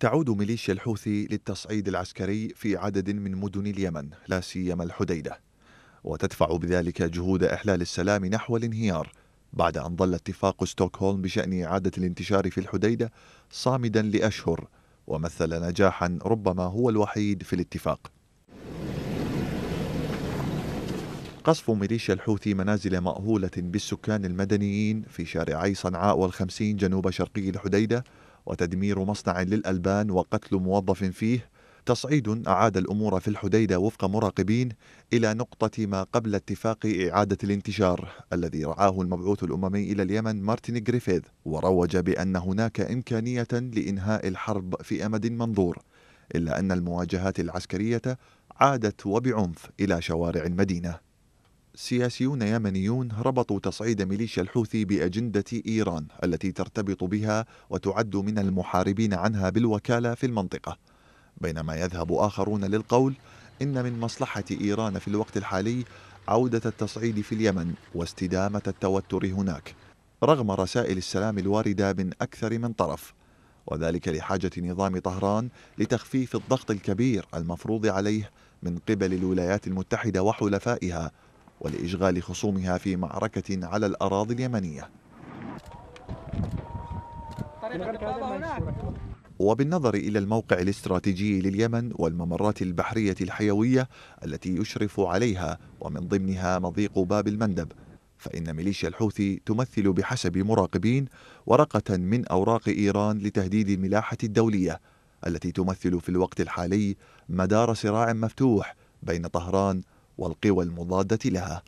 تعود ميليشيا الحوثي للتصعيد العسكري في عدد من مدن اليمن لا سيما الحديده وتدفع بذلك جهود احلال السلام نحو الانهيار بعد ان ظل اتفاق ستوكهولم بشان اعاده الانتشار في الحديده صامدا لاشهر ومثل نجاحا ربما هو الوحيد في الاتفاق قصف ميليشيا الحوثي منازل مأهولة بالسكان المدنيين في شارعي صنعاء والخمسين جنوب شرقي الحديدة وتدمير مصنع للألبان وقتل موظف فيه تصعيد أعاد الأمور في الحديدة وفق مراقبين إلى نقطة ما قبل اتفاق إعادة الانتشار الذي رعاه المبعوث الأممي إلى اليمن مارتن جريفيث وروج بأن هناك إمكانية لإنهاء الحرب في أمد منظور إلا أن المواجهات العسكرية عادت وبعنف إلى شوارع المدينة سياسيون يمنيون ربطوا تصعيد ميليشيا الحوثي بأجندة إيران التي ترتبط بها وتعد من المحاربين عنها بالوكالة في المنطقة بينما يذهب آخرون للقول إن من مصلحة إيران في الوقت الحالي عودة التصعيد في اليمن واستدامة التوتر هناك رغم رسائل السلام الواردة من أكثر من طرف وذلك لحاجة نظام طهران لتخفيف الضغط الكبير المفروض عليه من قبل الولايات المتحدة وحلفائها ولإشغال خصومها في معركة على الأراضي اليمنية وبالنظر إلى الموقع الاستراتيجي لليمن والممرات البحرية الحيوية التي يشرف عليها ومن ضمنها مضيق باب المندب فإن ميليشيا الحوثي تمثل بحسب مراقبين ورقة من أوراق إيران لتهديد الملاحة الدولية التي تمثل في الوقت الحالي مدار صراع مفتوح بين طهران والقوى المضادة لها